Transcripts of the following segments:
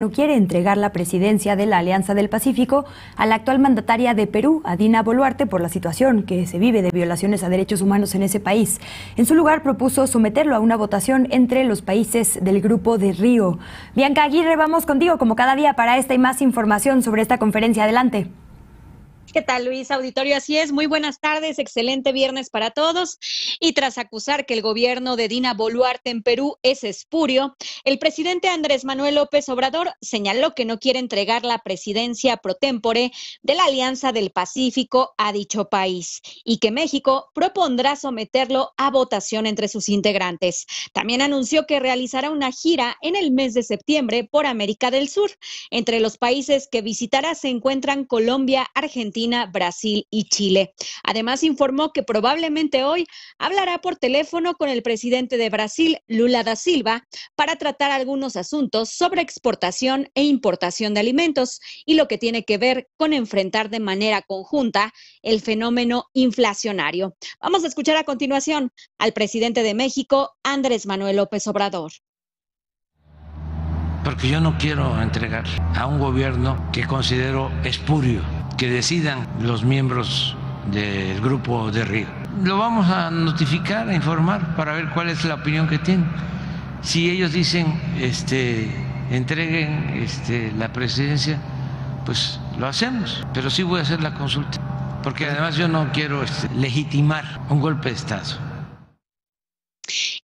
no quiere entregar la presidencia de la Alianza del Pacífico a la actual mandataria de Perú, Adina Boluarte, por la situación que se vive de violaciones a derechos humanos en ese país. En su lugar propuso someterlo a una votación entre los países del Grupo de Río. Bianca Aguirre, vamos contigo como cada día para esta y más información sobre esta conferencia. Adelante. ¿Qué tal, Luis? Auditorio, así es. Muy buenas tardes, excelente viernes para todos. Y tras acusar que el gobierno de Dina Boluarte en Perú es espurio, el presidente Andrés Manuel López Obrador señaló que no quiere entregar la presidencia pro tempore de la Alianza del Pacífico a dicho país y que México propondrá someterlo a votación entre sus integrantes. También anunció que realizará una gira en el mes de septiembre por América del Sur. Entre los países que visitará se encuentran Colombia, Argentina, Brasil y Chile. Además, informó que probablemente hoy hablará por teléfono con el presidente de Brasil, Lula da Silva, para tratar algunos asuntos sobre exportación e importación de alimentos y lo que tiene que ver con enfrentar de manera conjunta el fenómeno inflacionario. Vamos a escuchar a continuación al presidente de México, Andrés Manuel López Obrador porque yo no quiero entregar a un gobierno que considero espurio que decidan los miembros del grupo de Río. Lo vamos a notificar, a informar para ver cuál es la opinión que tienen. Si ellos dicen, este, entreguen este, la presidencia, pues lo hacemos. Pero sí voy a hacer la consulta, porque además yo no quiero este, legitimar un golpe de Estado.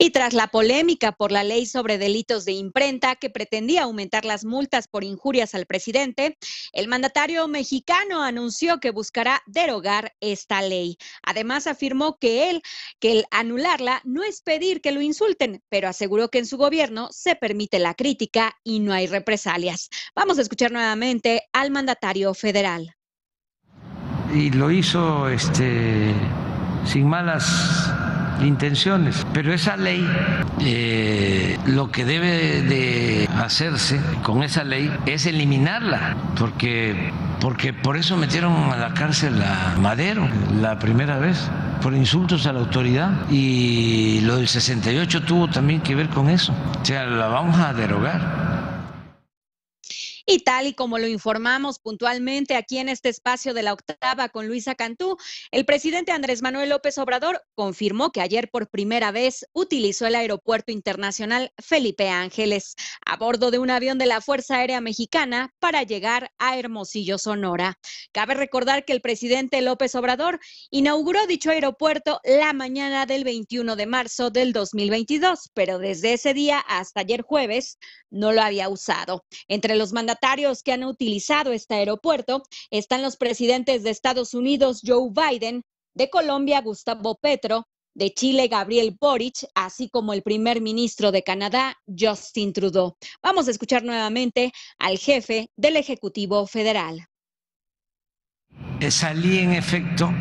Y tras la polémica por la ley sobre delitos de imprenta que pretendía aumentar las multas por injurias al presidente, el mandatario mexicano anunció que buscará derogar esta ley. Además afirmó que él, que el anularla no es pedir que lo insulten, pero aseguró que en su gobierno se permite la crítica y no hay represalias. Vamos a escuchar nuevamente al mandatario federal. Y lo hizo este sin malas intenciones. Pero esa ley, eh, lo que debe de hacerse con esa ley es eliminarla, porque, porque por eso metieron a la cárcel a Madero la primera vez por insultos a la autoridad y lo del 68 tuvo también que ver con eso. O sea, la vamos a derogar y tal y como lo informamos puntualmente aquí en este espacio de la octava con Luisa Cantú, el presidente Andrés Manuel López Obrador confirmó que ayer por primera vez utilizó el Aeropuerto Internacional Felipe Ángeles a bordo de un avión de la Fuerza Aérea Mexicana para llegar a Hermosillo, Sonora. Cabe recordar que el presidente López Obrador inauguró dicho aeropuerto la mañana del 21 de marzo del 2022, pero desde ese día hasta ayer jueves no lo había usado. Entre los mandatarios que han utilizado este aeropuerto están los presidentes de Estados Unidos, Joe Biden, de Colombia, Gustavo Petro, de Chile, Gabriel Boric, así como el primer ministro de Canadá, Justin Trudeau. Vamos a escuchar nuevamente al jefe del Ejecutivo Federal. Salí en efecto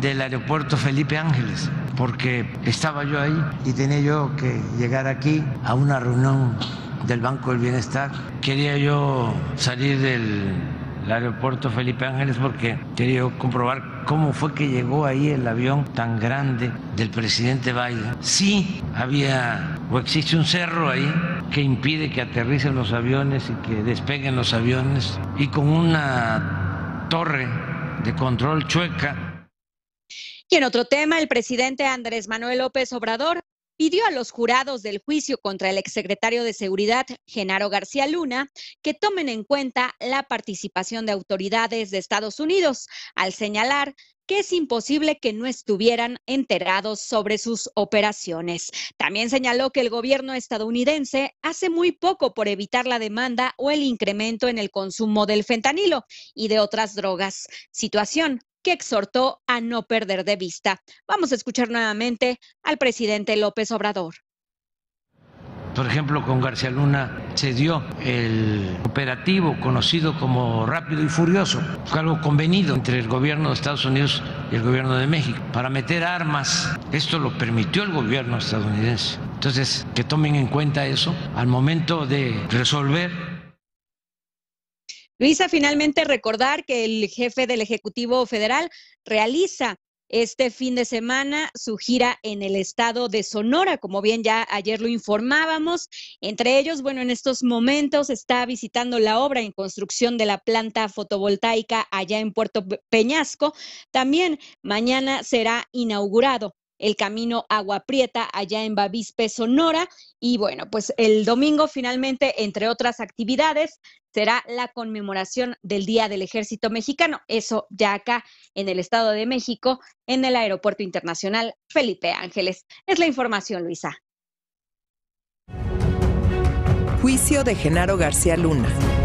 del aeropuerto Felipe Ángeles, porque estaba yo ahí y tenía yo que llegar aquí a una reunión del Banco del Bienestar. Quería yo salir del aeropuerto Felipe Ángeles porque quería comprobar cómo fue que llegó ahí el avión tan grande del presidente Biden. Sí, había o existe un cerro ahí que impide que aterricen los aviones y que despeguen los aviones y con una torre de control chueca. Y en otro tema, el presidente Andrés Manuel López Obrador pidió a los jurados del juicio contra el exsecretario de Seguridad, Genaro García Luna, que tomen en cuenta la participación de autoridades de Estados Unidos, al señalar que es imposible que no estuvieran enterados sobre sus operaciones. También señaló que el gobierno estadounidense hace muy poco por evitar la demanda o el incremento en el consumo del fentanilo y de otras drogas, situación que exhortó a no perder de vista. Vamos a escuchar nuevamente al presidente López Obrador. Por ejemplo, con García Luna se dio el operativo conocido como Rápido y Furioso. Fue algo convenido entre el gobierno de Estados Unidos y el gobierno de México para meter armas. Esto lo permitió el gobierno estadounidense. Entonces, que tomen en cuenta eso al momento de resolver Luisa, finalmente recordar que el jefe del Ejecutivo Federal realiza este fin de semana su gira en el estado de Sonora, como bien ya ayer lo informábamos. Entre ellos, bueno, en estos momentos está visitando la obra en construcción de la planta fotovoltaica allá en Puerto Peñasco. También mañana será inaugurado el camino Agua Prieta allá en Bavispe, Sonora. Y bueno, pues el domingo finalmente, entre otras actividades, será la conmemoración del Día del Ejército Mexicano. Eso ya acá en el Estado de México, en el Aeropuerto Internacional Felipe Ángeles. Es la información, Luisa. Juicio de Genaro García Luna.